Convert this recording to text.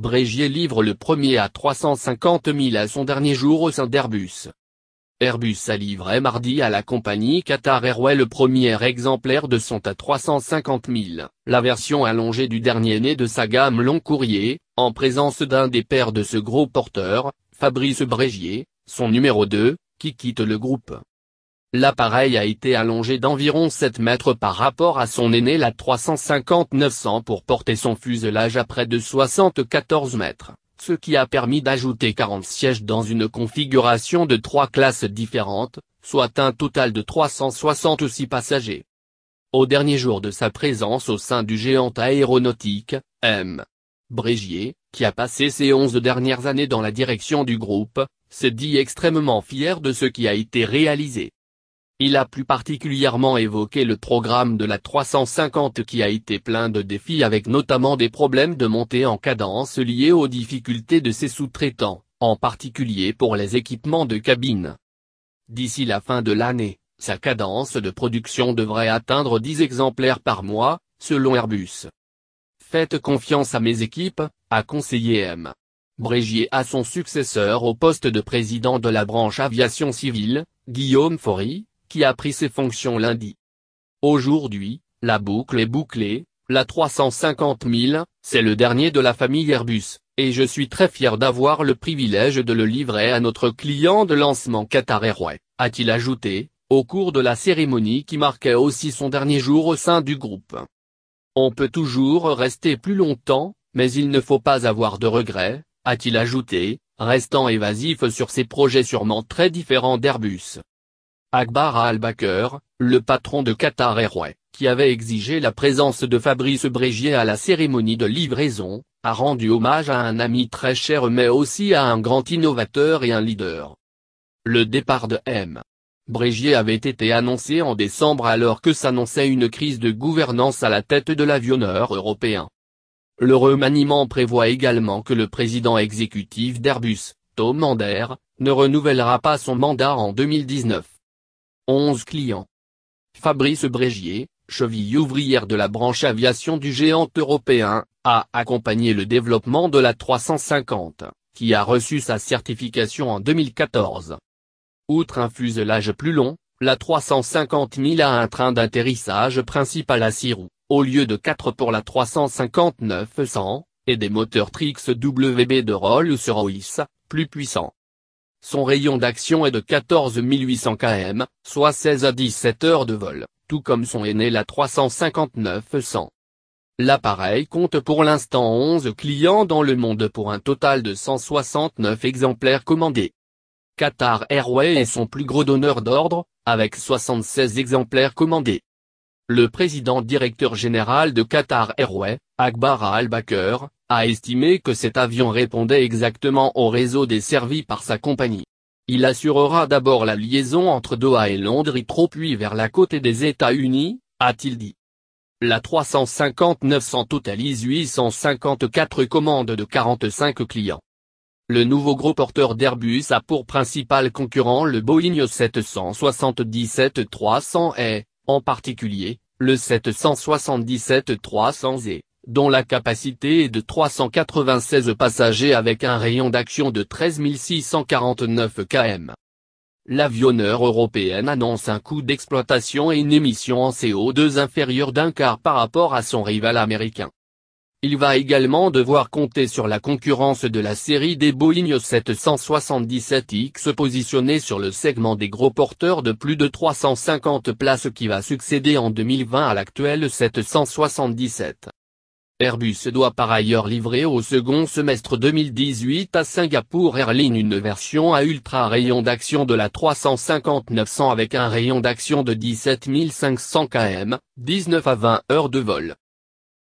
Brégier livre le premier à 350 000 à son dernier jour au sein d'Airbus. Airbus a livré mardi à la compagnie Qatar Airways le premier exemplaire de son A350 000, la version allongée du dernier né de sa gamme long courrier, en présence d'un des pères de ce gros porteur, Fabrice Brégier, son numéro 2, qui quitte le groupe. L'appareil a été allongé d'environ 7 mètres par rapport à son aîné la 350-900 pour porter son fuselage à près de 74 mètres, ce qui a permis d'ajouter 40 sièges dans une configuration de trois classes différentes, soit un total de 366 passagers. Au dernier jour de sa présence au sein du géant aéronautique, M. Brégier, qui a passé ses 11 dernières années dans la direction du groupe, s'est dit extrêmement fier de ce qui a été réalisé. Il a plus particulièrement évoqué le programme de la 350 qui a été plein de défis avec notamment des problèmes de montée en cadence liés aux difficultés de ses sous-traitants, en particulier pour les équipements de cabine. D'ici la fin de l'année, sa cadence de production devrait atteindre 10 exemplaires par mois, selon Airbus. Faites confiance à mes équipes, a conseillé M. Brégier à son successeur au poste de président de la branche aviation civile, Guillaume Faury, qui a pris ses fonctions lundi. Aujourd'hui, la boucle est bouclée, la 350 000, c'est le dernier de la famille Airbus, et je suis très fier d'avoir le privilège de le livrer à notre client de lancement Qatar Airways, a-t-il ajouté, au cours de la cérémonie qui marquait aussi son dernier jour au sein du groupe. On peut toujours rester plus longtemps, mais il ne faut pas avoir de regrets, a-t-il ajouté, restant évasif sur ses projets sûrement très différents d'Airbus. Akbar al-Bakr, le patron de Qatar Airways, qui avait exigé la présence de Fabrice Brégier à la cérémonie de livraison, a rendu hommage à un ami très cher mais aussi à un grand innovateur et un leader. Le départ de M. Brégier avait été annoncé en décembre alors que s'annonçait une crise de gouvernance à la tête de l'avionneur européen. Le remaniement prévoit également que le président exécutif d'Airbus, Tom Mander, ne renouvellera pas son mandat en 2019. 11 clients. Fabrice Brégier, cheville ouvrière de la branche aviation du géant européen, a accompagné le développement de la 350, qui a reçu sa certification en 2014. Outre un fuselage plus long, la 350 000 a un train d'atterrissage principal à 6 roues, au lieu de 4 pour la 359 100, et des moteurs Trix WB de Rolls-Royce, plus puissants. Son rayon d'action est de 14 800 km, soit 16 à 17 heures de vol, tout comme son aîné la 359-100. L'appareil compte pour l'instant 11 clients dans le monde pour un total de 169 exemplaires commandés. Qatar Airways est son plus gros donneur d'ordre, avec 76 exemplaires commandés. Le président directeur général de Qatar Airways, Akbar Al-Bakr, a estimé que cet avion répondait exactement au réseau desservi par sa compagnie. Il assurera d'abord la liaison entre Doha et Londres puis vers la côte des États-Unis, a-t-il dit. La 359 totalise 854 commandes de 45 clients. Le nouveau gros porteur d'Airbus a pour principal concurrent le Boeing 777-300 et, en particulier, le 777-300 z dont la capacité est de 396 passagers avec un rayon d'action de 13 649 km. L'avionneur européenne annonce un coût d'exploitation et une émission en CO2 inférieure d'un quart par rapport à son rival américain. Il va également devoir compter sur la concurrence de la série des Boeing 777X positionnée sur le segment des gros porteurs de plus de 350 places qui va succéder en 2020 à l'actuel 777. Airbus doit par ailleurs livrer au second semestre 2018 à Singapour Airline une version à ultra rayon d'action de la 350 avec un rayon d'action de 17500 km, 19 à 20 heures de vol.